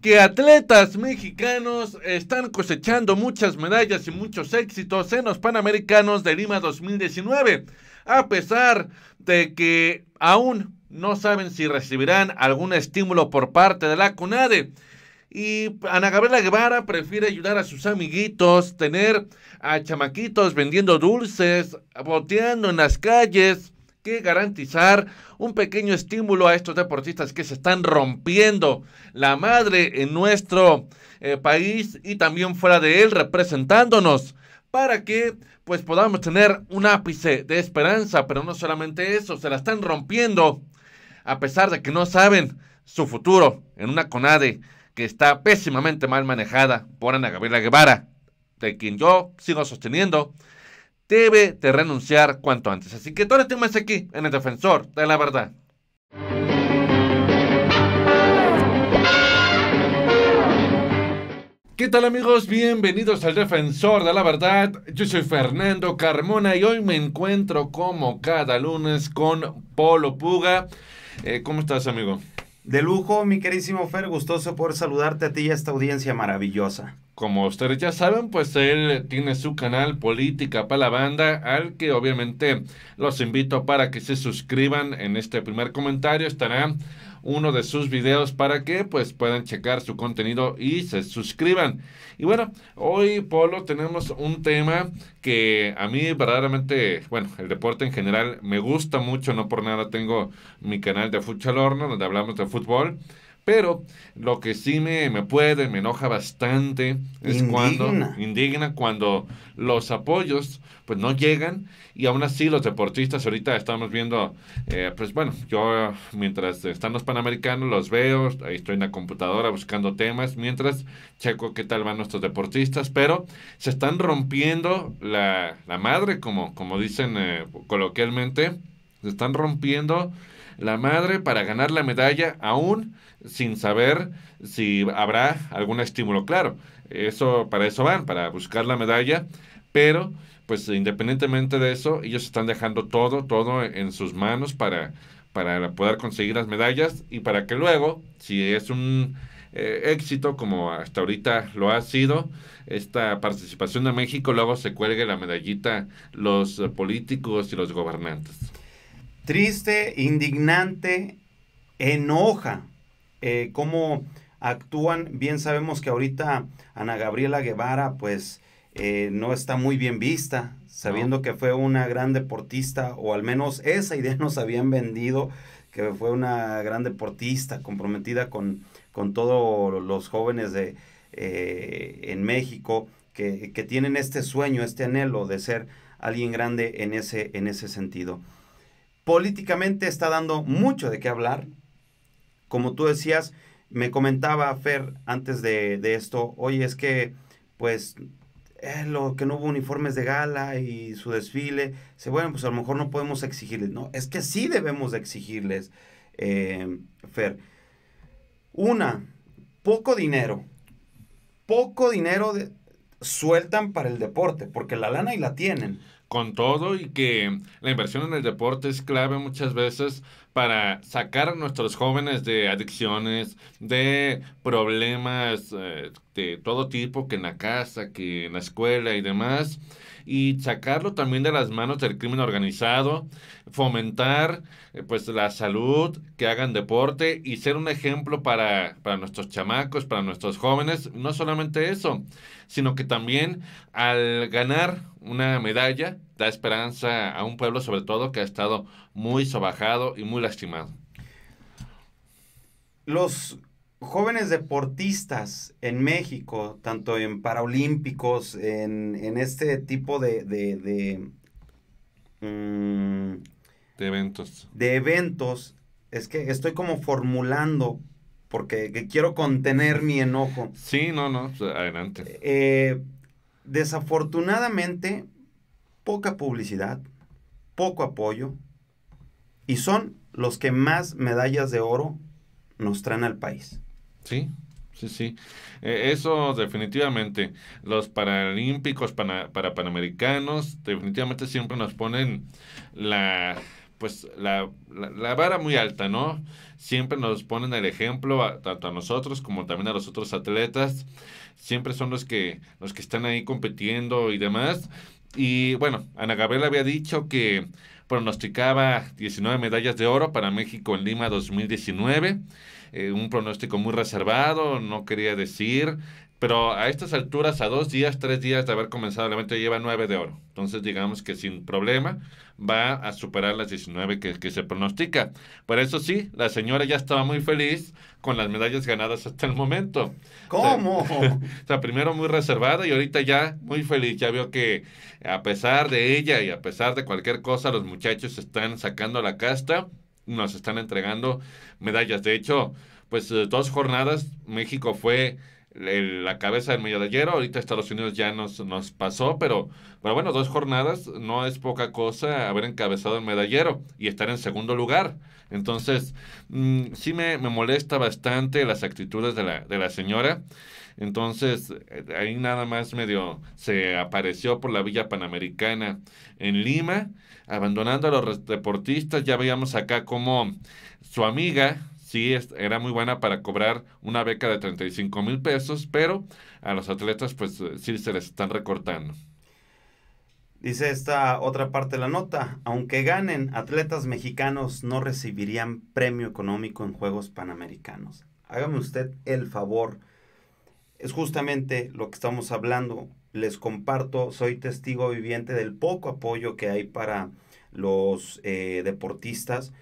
que atletas mexicanos están cosechando muchas medallas y muchos éxitos en los Panamericanos de Lima 2019, a pesar de que aún no saben si recibirán algún estímulo por parte de la CUNADE. Y Ana Gabriela Guevara prefiere ayudar a sus amiguitos, tener a chamaquitos vendiendo dulces, boteando en las calles, que garantizar un pequeño estímulo a estos deportistas que se están rompiendo la madre en nuestro eh, país y también fuera de él representándonos para que pues podamos tener un ápice de esperanza, pero no solamente eso, se la están rompiendo a pesar de que no saben su futuro en una CONADE que está pésimamente mal manejada por Ana Gabriela Guevara, de quien yo sigo sosteniendo debe de renunciar cuanto antes. Así que todo el tema es aquí, en el defensor de la verdad. ¿Qué tal amigos? Bienvenidos al Defensor de la Verdad. Yo soy Fernando Carmona y hoy me encuentro como cada lunes con Polo Puga. Eh, ¿Cómo estás amigo? De lujo, mi querísimo Fer, gustoso por saludarte a ti y a esta audiencia maravillosa. Como ustedes ya saben, pues él tiene su canal Política para la Banda, al que obviamente los invito para que se suscriban. En este primer comentario estará uno de sus videos para que pues puedan checar su contenido y se suscriban. Y bueno, hoy Polo tenemos un tema que a mí verdaderamente, bueno, el deporte en general me gusta mucho, no por nada tengo mi canal de fútbol Horno donde hablamos de fútbol. Pero lo que sí me, puede, me enoja bastante, es cuando, indigna, cuando los apoyos pues no llegan y aún así los deportistas ahorita estamos viendo, eh, pues bueno, yo mientras están los Panamericanos los veo, ahí estoy en la computadora buscando temas, mientras checo qué tal van nuestros deportistas, pero se están rompiendo la, madre, como, como dicen eh, coloquialmente, se están rompiendo la madre para ganar la medalla aún sin saber si habrá algún estímulo. Claro, eso para eso van, para buscar la medalla, pero pues independientemente de eso, ellos están dejando todo, todo en sus manos para, para poder conseguir las medallas y para que luego, si es un eh, éxito como hasta ahorita lo ha sido, esta participación de México, luego se cuelgue la medallita los políticos y los gobernantes. Triste, indignante, enoja eh, cómo actúan. Bien sabemos que ahorita Ana Gabriela Guevara pues eh, no está muy bien vista, sabiendo que fue una gran deportista, o al menos esa idea nos habían vendido, que fue una gran deportista comprometida con, todos los jóvenes de, eh, en México que, que, tienen este sueño, este anhelo de ser alguien grande en ese, en ese sentido políticamente está dando mucho de qué hablar. Como tú decías, me comentaba Fer antes de, esto, oye, es que pues eh, lo que no hubo uniformes de gala y su desfile, se bueno, pues a lo mejor no podemos exigirles, no, es que sí debemos exigirles, eh, Fer. Una, poco dinero, poco dinero sueltan para el deporte, porque la lana y la tienen con todo y que la inversión en el deporte es clave muchas veces para sacar a nuestros jóvenes de adicciones, de problemas eh, de todo tipo, que en la casa, que en la escuela y demás y sacarlo también de las manos del crimen organizado, fomentar eh, pues la salud, que hagan deporte y ser un ejemplo para, para nuestros chamacos, para nuestros jóvenes. No solamente eso, sino que también al ganar una medalla da esperanza a un pueblo sobre todo que ha estado muy sobajado y muy lastimado. Los jóvenes deportistas en México, tanto en Paralímpicos, en, este tipo de... de, mm, de, eventos. De eventos. Es que estoy como formulando porque quiero contener mi enojo. Sí, no, no, pues, adelante. Eh, desafortunadamente, poca publicidad, poco apoyo, y son los que más medallas de oro nos traen al país. Sí, sí, sí. Eh, eso definitivamente. Los paralímpicos para, panamericanos definitivamente siempre nos ponen la pues la, vara muy alta, ¿no? Siempre nos ponen el ejemplo, tanto a nosotros como también a los otros atletas. Siempre son los que, los que están ahí compitiendo y demás. Y bueno, Ana Gabriela había dicho que pronosticaba 19 medallas de oro para México en Lima 2019. Eh, un pronóstico muy reservado, no quería decir, pero a estas alturas, a dos días, tres días de haber comenzado la lleva nueve de oro. Entonces, digamos que sin problema va a superar las 19 que, se pronostica. Por eso sí, la señora ya estaba muy feliz con las medallas ganadas hasta el momento. ¿Cómo? O sea, primero muy reservada y ahorita ya muy feliz. Ya veo que a pesar de ella y a pesar de cualquier cosa, los muchachos están sacando la casta nos están entregando medallas. De hecho, pues eh, dos jornadas, México fue la cabeza del medallero. Ahorita Estados Unidos ya nos, nos pasó, pero, pero bueno, dos jornadas no es poca cosa haber encabezado el medallero y estar en segundo lugar. Entonces, mm, sí me, molesta bastante las actitudes de la, de la señora. Entonces, eh, ahí nada más medio se apareció por la Villa Panamericana en Lima, abandonando a los deportistas. Ya veíamos acá como su amiga, sí era muy buena para cobrar una beca de 35 mil pesos, pero a los atletas pues eh, sí se les están recortando. Dice esta otra parte de la nota, aunque ganen, atletas mexicanos no recibirían premio económico en Juegos Panamericanos. Hágame usted el favor, es justamente lo que estamos hablando. Les comparto, soy testigo viviente del poco apoyo que hay para los eh, deportistas.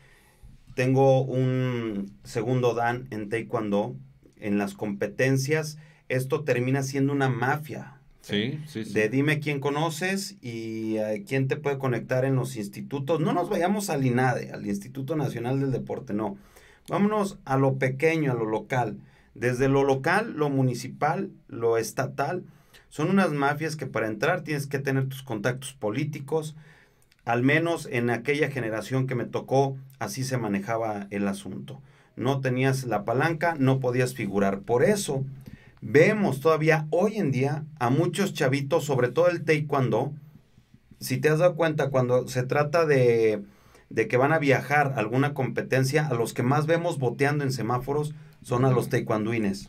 Tengo un segundo dan en taekwondo. En las competencias, esto termina siendo una mafia. Sí, sí, sí. De dime quién conoces y quién te puede conectar en los institutos. No nos vayamos al INADE, al Instituto Nacional del Deporte, no. Vámonos a lo pequeño, a lo local. Desde lo local, lo municipal, lo estatal, son unas mafias que para entrar tienes que tener tus contactos políticos. Al menos en aquella generación que me tocó, así se manejaba el asunto. No tenías la palanca, no podías figurar. Por eso vemos todavía hoy en día a muchos chavitos, sobre todo el taekwondo, si te has dado cuenta, cuando se trata de, que van a viajar a alguna competencia, a los que más vemos boteando en semáforos son a los taekwondoines...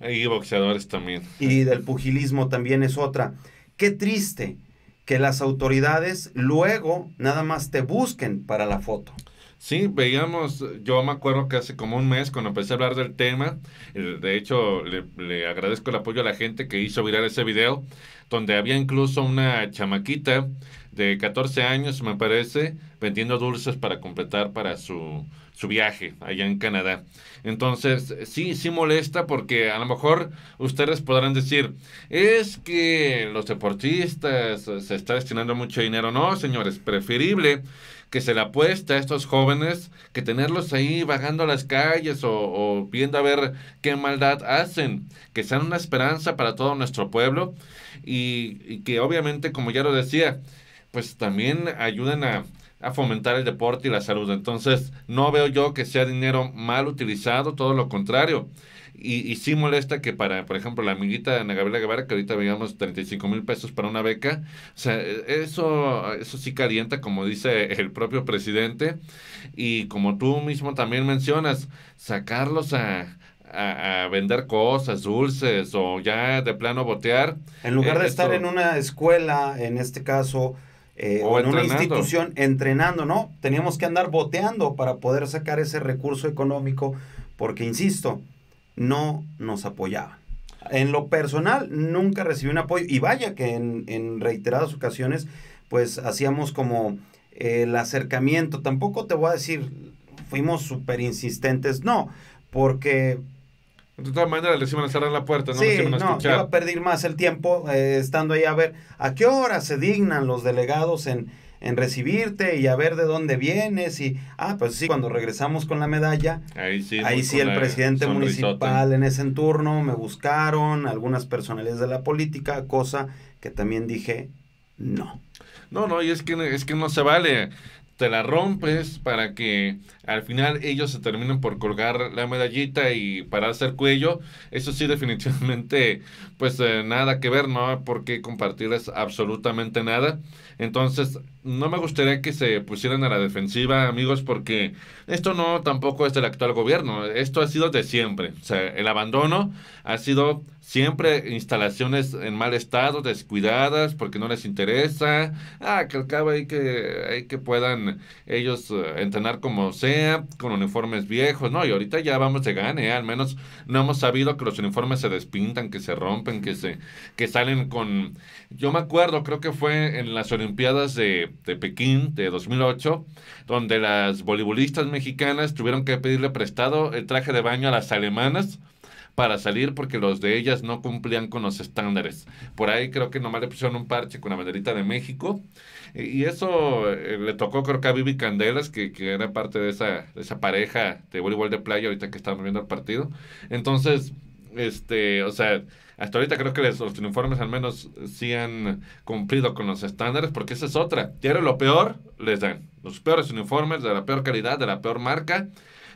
Y boxeadores también. Y del pugilismo también es otra. Qué triste que las autoridades luego nada más te busquen para la foto. Sí, veíamos, yo me acuerdo que hace como un mes cuando empecé a hablar del tema, eh, de hecho le, agradezco el apoyo a la gente que hizo virar ese video, donde había incluso una chamaquita de 14 años, me parece, vendiendo dulces para completar para su, su viaje allá en Canadá. Entonces, sí, sí molesta porque a lo mejor ustedes podrán decir, es que los deportistas eh, se está destinando mucho dinero. No, señores, preferible que se la apuesta a estos jóvenes que tenerlos ahí vagando a las calles o, viendo a ver qué maldad hacen, que sean una esperanza para todo nuestro pueblo y, que obviamente, como ya lo decía, pues también ayuden a, a fomentar el deporte y la salud. Entonces, no veo yo que sea dinero mal utilizado, todo lo contrario. Y, sí molesta que para, por ejemplo, la amiguita Ana Gabriela Guevara, que ahorita veíamos 35 mil pesos para una beca, o sea, e, eso, eso sí calienta, como dice el propio presidente, y como tú mismo también mencionas, sacarlos a, vender cosas, dulces o ya de plano botear. En lugar de eh, estar en una escuela, en este caso, eh, o en una institución entrenando, ¿no? Teníamos que andar boteando para poder sacar ese recurso económico, porque insisto, no nos apoyaban. En lo personal, nunca recibí un apoyo. Y vaya que en, reiteradas ocasiones, pues hacíamos como eh, el acercamiento. Tampoco te voy a decir, fuimos súper insistentes, no, porque de todas maneras, les iban a cerrar la puerta, no sí, les iban a no, iba a perder más el tiempo eh, estando ahí a ver a qué hora se dignan los delegados en, en recibirte y a ver de dónde vienes. Y, ah, pues sí, cuando regresamos con la medalla, ahí sí, el presidente municipal en ese turno me buscaron, algunas personalidades de la política, cosa que también dije, no. No, no, y es que, es que no se vale te la rompes para que al final ellos se terminen por colgar la medallita y pararse el cuello. Eso sí, definitivamente, pues eh, nada que ver, no por qué compartirles absolutamente nada. Entonces, no me gustaría que se pusieran a la defensiva, amigos, porque esto no tampoco es del actual gobierno, esto ha sido de siempre. O sea, el abandono ha sido siempre instalaciones en mal estado, descuidadas, porque no les interesa. Ah, que al cabo hay que, hay que puedan ellos eh, entrenar como sea, con uniformes viejos, ¿no? Y ahorita ya vamos de gane, ¿eh? al menos no hemos sabido que los uniformes se despintan, que se rompen, que se que salen con... Yo me acuerdo, creo que fue en las Olimpiadas de, de Pekín de 2008, donde las voleibolistas mexicanas tuvieron que pedirle prestado el traje de baño a las alemanas para salir porque los de ellas no cumplían con los estándares. Por ahí creo que nomás le pusieron un parche con la banderita de México e, y eso eh, le tocó creo que a Vivi Candelas, que, que era parte de esa, esa pareja de voleibol de playa ahorita que estamos viendo el partido. Entonces, este, o sea, hasta ahorita creo que los uniformes al menos sí han cumplido con los estándares, porque esa es otra. ahora lo peor, les dan los peores uniformes, de la peor calidad, de la peor marca,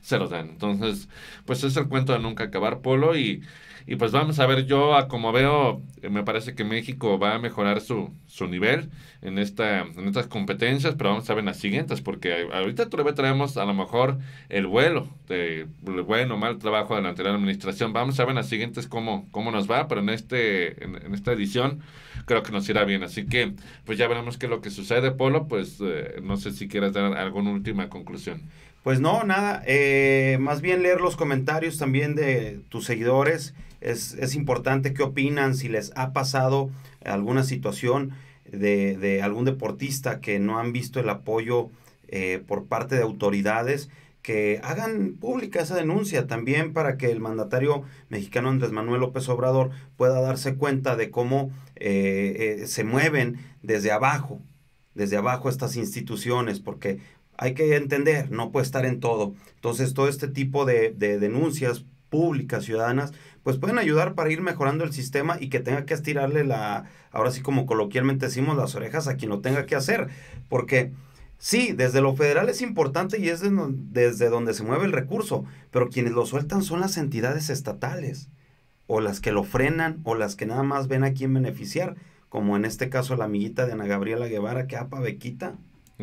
se los dan. Entonces, pues es el cuento de nunca acabar, Polo, y, y pues vamos a ver, yo a como veo, eh, me parece que México va a mejorar su, su nivel en, esta, en estas competencias, pero vamos a ver las siguientes, porque ahorita todavía traemos a lo mejor el vuelo de bueno o mal trabajo de la anterior administración. Vamos a ver en las siguientes cómo, cómo nos va, pero en, este, en, esta edición creo que nos irá bien. Así que, pues ya veremos qué es lo que sucede, Polo. Pues eh, no sé si quieres dar alguna última conclusión. Pues no, nada. Eh, más bien leer los comentarios también de tus seguidores. Es, importante qué opinan, si les ha pasado alguna situación de, de algún deportista que no han visto el apoyo eh, por parte de autoridades, que hagan pública esa denuncia también para que el mandatario mexicano Andrés Manuel López Obrador pueda darse cuenta de cómo eh, se mueven desde abajo, desde abajo estas instituciones, porque hay que entender, no puede estar en todo. Entonces, todo este tipo de, denuncias públicas, ciudadanas, pues pueden ayudar para ir mejorando el sistema y que tenga que estirarle la, ahora sí como coloquialmente decimos, las orejas a quien lo tenga que hacer. Porque sí, desde lo federal es importante y es desde donde se mueve el recurso, pero quienes lo sueltan son las entidades estatales, o las que lo frenan, o las que nada más ven a quién beneficiar, como en este caso la amiguita de Ana Gabriela Guevara que apa bequita.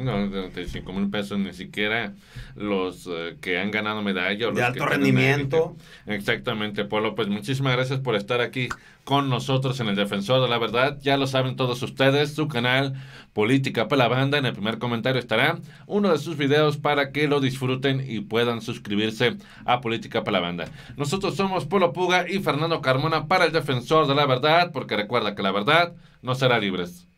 No, cinco mil pesos, ni siquiera los eh, que han ganado medalla. de alto rendimiento. Exactamente, Polo. Pues muchísimas gracias por estar aquí con nosotros en el Defensor de la Verdad. Ya lo saben todos ustedes, su canal Política para la Banda. En el primer comentario estará uno de sus videos para que lo disfruten y puedan suscribirse a Política para la Banda. Nosotros somos Polo Puga y Fernando Carmona para el Defensor de la Verdad, porque recuerda que la verdad no será libre.